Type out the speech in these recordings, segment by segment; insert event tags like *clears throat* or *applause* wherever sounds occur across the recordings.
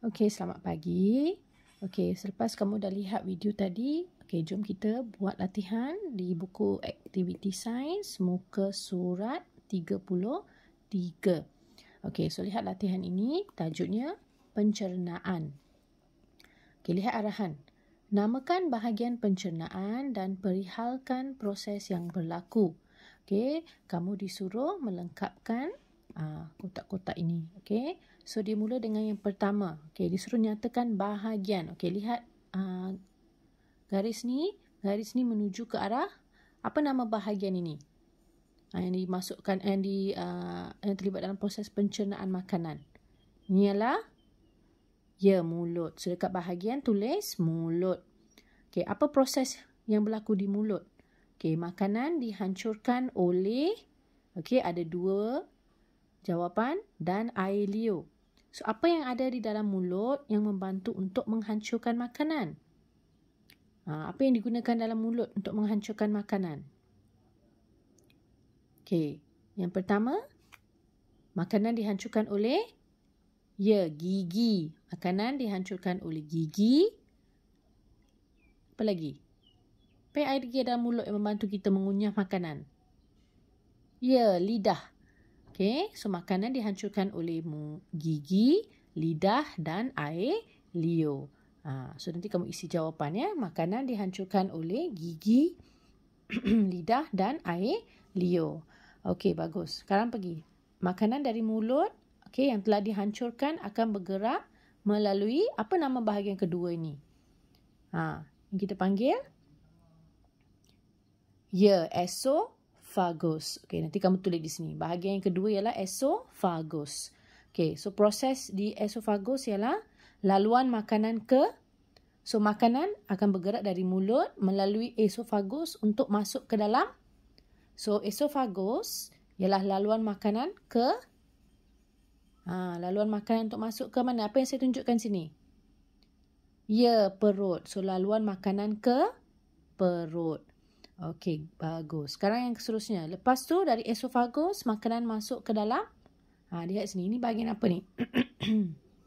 Okey, selamat pagi. Okey, selepas kamu dah lihat video tadi, okey, jom kita buat latihan di buku Activity Science, muka surat 33. Okey, so lihat latihan ini, tajuknya pencernaan. Okey, lihat arahan. Namakan bahagian pencernaan dan perihalkan proses yang berlaku. Okey, kamu disuruh melengkapkan Ah, kotak-kotak ini. Okay. So, dia mula dengan yang pertama. Okay. Dia suruh nyatakan bahagian. Okay. Lihat uh, garis ni. Garis ni menuju ke arah apa nama bahagian ini? Uh, yang dimasukkan, yang, di, uh, yang terlibat dalam proses pencernaan makanan. Ini ialah ya, mulut. So, dekat bahagian tulis mulut. Okay. Apa proses yang berlaku di mulut? Okay. Makanan dihancurkan oleh okay, ada dua jawapan dan air liu. So, apa yang ada di dalam mulut yang membantu untuk menghancurkan makanan? Ha, apa yang digunakan dalam mulut untuk menghancurkan makanan? Okey, yang pertama, makanan dihancurkan oleh ya, gigi. Makanan dihancurkan oleh gigi. Apa lagi? Apa yang ada di dalam mulut yang membantu kita mengunyah makanan? Ya, lidah. Okay, so makanan dihancurkan oleh gigi, lidah dan air liur. Ha, so nanti kamu isi jawapannya. Makanan dihancurkan oleh gigi, *clears throat* lidah dan air liur. Okay, bagus. Sekarang pergi. Makanan dari mulut okay, yang telah dihancurkan akan bergerak melalui apa nama bahagian kedua ini? Ha, kita panggil ya, esok esophagus. Okay, nanti kamu tulis di sini. Bahagian yang kedua ialah esophagus. Okay, so proses di esophagus ialah laluan makanan ke. So, makanan akan bergerak dari mulut melalui esophagus untuk masuk ke dalam. So, esophagus ialah laluan makanan ke. Ha, laluan makanan untuk masuk ke mana? Apa yang saya tunjukkan sini? Ya, perut. So, laluan makanan ke perut. Okey, bagus. Sekarang yang seterusnya. Lepas tu dari esofagus, makanan masuk ke dalam. Ha, lihat sini. Ini bahagian apa ni?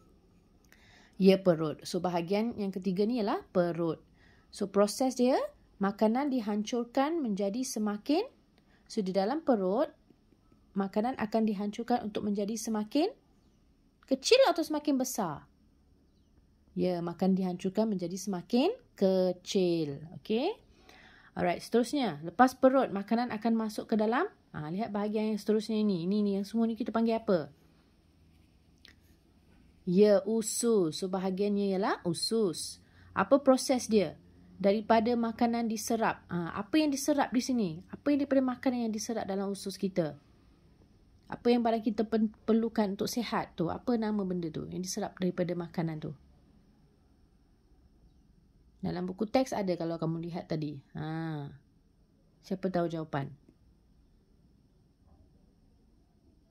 *clears throat* ya, perut. So, bahagian yang ketiga ni ialah perut. So, proses dia, makanan dihancurkan menjadi semakin. So, di dalam perut, makanan akan dihancurkan untuk menjadi semakin kecil atau semakin besar. Ya, makan dihancurkan menjadi semakin kecil. Okey. Alright, seterusnya. Lepas perut, makanan akan masuk ke dalam. Ha, lihat bahagian yang seterusnya ni. Ini ni yang semua ni kita panggil apa? Ya, usus. So, bahagiannya ialah usus. Apa proses dia? Daripada makanan diserap. Ha, apa yang diserap di sini? Apa yang daripada makanan yang diserap dalam usus kita? Apa yang barang kita perlukan untuk sehat tu? Apa nama benda tu yang diserap daripada makanan tu? Dalam buku teks ada kalau kamu lihat tadi. Ha. Siapa tahu jawapan?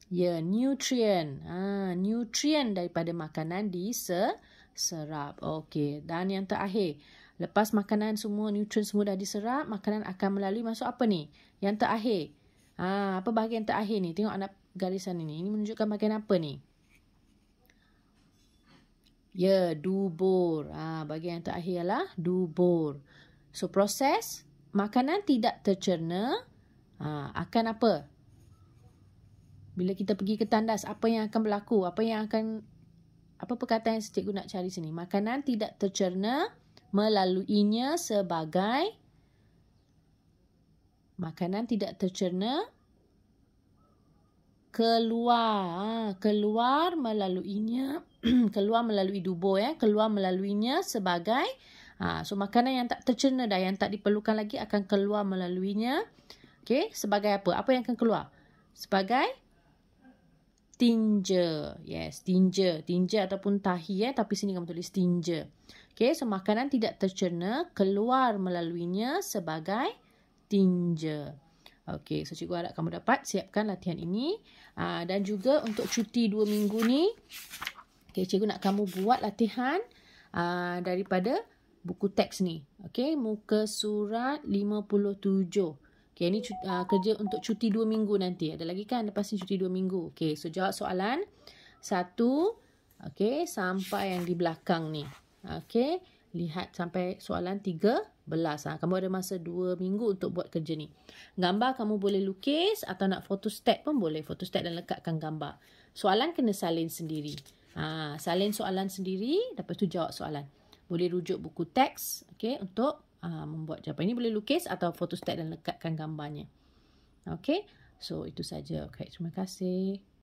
Ya, nutrient. Ha, nutrient daripada makanan diserap. Okey, dan yang terakhir. Lepas makanan semua, nutrient semua dah diserap, makanan akan melalui masuk apa ni? Yang terakhir. Ha, apa bahagian terakhir ni? Tengok anak garisan ini. Ini menunjukkan bahagian apa ni? Ya, dubur. Ha, ah, bagian yang terakhir lah, dubur. So, proses makanan tidak tercerna ha, akan apa? Bila kita pergi ke tandas, apa yang akan berlaku? Apa yang akan... Apa perkataan yang cikgu nak cari sini? Makanan tidak tercerna melaluinya sebagai... Makanan tidak tercerna keluar ha, keluar melaluinya *clears throat* keluar melalui dubo ya eh, keluar melaluinya sebagai ha, so makanan yang tak tercerna dah yang tak diperlukan lagi akan keluar melaluinya okay sebagai apa apa yang akan keluar sebagai tinja yes tinja tinja ataupun tahi eh tapi sini kamu tulis tinja okay so makanan tidak tercerna keluar melaluinya sebagai tinja Okey, so cikgu harap kamu dapat siapkan latihan ini. Aa, ah, dan juga untuk cuti dua minggu ni, okay, cikgu nak kamu buat latihan aa, ah, daripada buku teks ni. Okey, muka surat 57. Okey, ini ah, kerja untuk cuti dua minggu nanti. Ada lagi kan lepas ni cuti dua minggu. Okey, so jawab soalan. Satu, okey, sampai yang di belakang ni. Okey, lihat sampai soalan tiga belas. Ha. Kamu ada masa dua minggu untuk buat kerja ni. Gambar kamu boleh lukis atau nak photostat pun boleh. Photostat dan lekatkan gambar. Soalan kena salin sendiri. Ha, salin soalan sendiri, lepas tu jawab soalan. Boleh rujuk buku teks okay, untuk uh, membuat jawapan. Ini boleh lukis atau photostat dan lekatkan gambarnya. Okay, so itu saja. Okay, terima kasih.